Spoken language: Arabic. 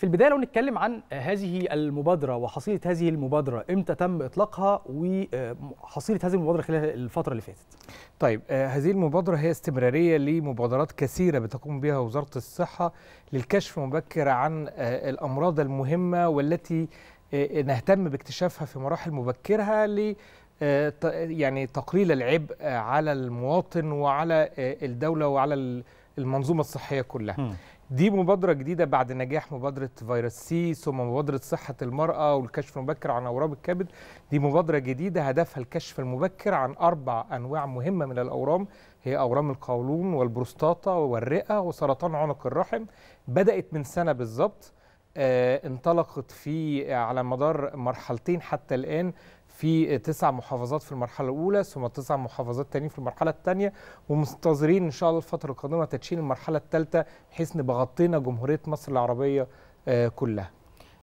في البدايه لو نتكلم عن هذه المبادره وحصيله هذه المبادره امتى تم اطلاقها وحصيله هذه المبادره خلال الفتره اللي فاتت طيب آه، هذه المبادره هي استمراريه لمبادرات كثيره بتقوم بها وزاره الصحه للكشف مبكر عن آه، الامراض المهمه والتي آه، نهتم باكتشافها في مراحل مبكرها ل يعني تقليل العبء على المواطن وعلى الدوله وعلى المنظومه الصحيه كلها م. دي مبادره جديده بعد نجاح مبادره فيروس سي ثم مبادره صحه المراه والكشف المبكر عن اورام الكبد دي مبادره جديده هدفها الكشف المبكر عن اربع انواع مهمه من الاورام هي اورام القولون والبروستاتا والرئه وسرطان عنق الرحم بدات من سنه بالظبط آه، انطلقت في آه، على مدار مرحلتين حتى الآن في تسع محافظات في المرحلة الأولى ثم تسع محافظات تانيين في المرحلة الثانية ومنتظرين إن شاء الله الفترة القادمة تدشين المرحلة الثالثة بحيث نبغطينا جمهورية مصر العربية آه، كلها